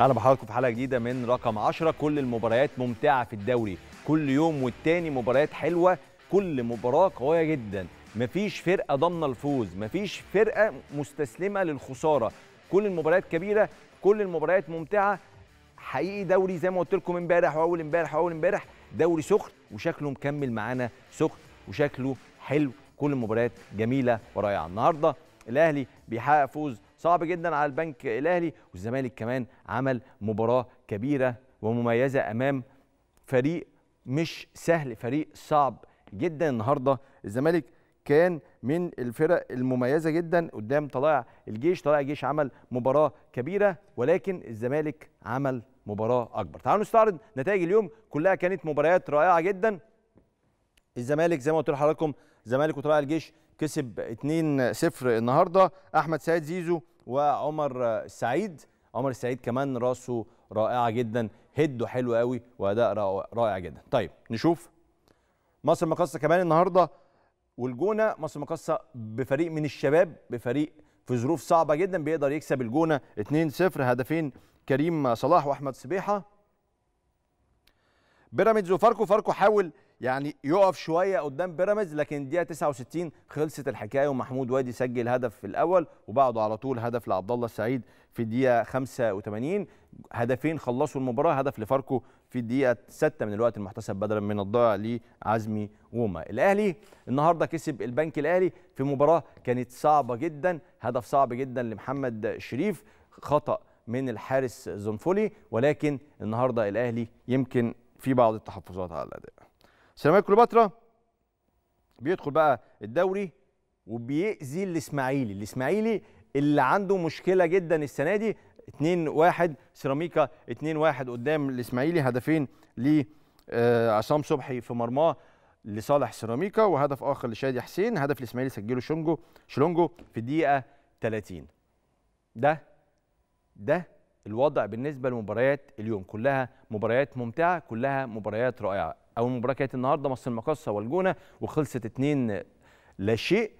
اهلا بحضراتكم في حلقه جديده من رقم 10 كل المباريات ممتعه في الدوري كل يوم والتاني مباريات حلوه كل مباراه قويه جدا مفيش فرقه ضامنه الفوز مفيش فرقه مستسلمه للخساره كل المباريات كبيره كل المباريات ممتعه حقيقي دوري زي ما قلت لكم امبارح واول امبارح واول امبارح دوري سخن وشكله مكمل معانا سخن وشكله حلو كل المباريات جميله ورائعه النهارده الاهلي بيحقق فوز صعب جدا على البنك الاهلي والزمالك كمان عمل مباراه كبيره ومميزه امام فريق مش سهل فريق صعب جدا النهارده الزمالك كان من الفرق المميزه جدا قدام طلائع الجيش طلائع الجيش عمل مباراه كبيره ولكن الزمالك عمل مباراه اكبر تعالوا نستعرض نتائج اليوم كلها كانت مباريات رائعه جدا الزمالك زي ما قلت لحضراتكم الزمالك وطلائع الجيش كسب 2-0 النهارده احمد سعيد زيزو وعمر السعيد عمر السعيد كمان راسه رائعه جدا هده حلو قوي واداء رائع جدا طيب نشوف مصر مقصه كمان النهارده والجونه مصر مقصه بفريق من الشباب بفريق في ظروف صعبه جدا بيقدر يكسب الجونه 2-0 هدفين كريم صلاح واحمد صبيحه بيراميدز وفاركو فاركو حاول يعني يقف شويه قدام بيراميدز لكن الدقيقه 69 خلصت الحكايه ومحمود وادي سجل هدف في الاول وبعده على طول هدف لعبد الله السعيد في الدقيقه 85 هدفين خلصوا المباراه هدف لفاركو في الدقيقه 6 من الوقت المحتسب بدلا من الضائع لعزمي ووما الاهلي النهارده كسب البنك الاهلي في مباراه كانت صعبه جدا هدف صعب جدا لمحمد شريف خطا من الحارس زنفولي ولكن النهارده الاهلي يمكن في بعض التحفظات على الاداء سيراميكا كليوباترا بيدخل بقى الدوري وبيأذي الاسماعيلي الاسماعيلي اللي عنده مشكله جدا السنه دي 2 1 سيراميكا 2 1 قدام الاسماعيلي هدفين ل آه، عصام صبحي في مرماه لصالح سيراميكا وهدف اخر لشادي حسين هدف الاسماعيلي سجله شونجو شلونجو في الدقيقه 30 ده ده الوضع بالنسبه لمباريات اليوم كلها مباريات ممتعه كلها مباريات رائعه اول مباراه كانت النهارده مصر المقاصه والجونه وخلصت 2 لا شيء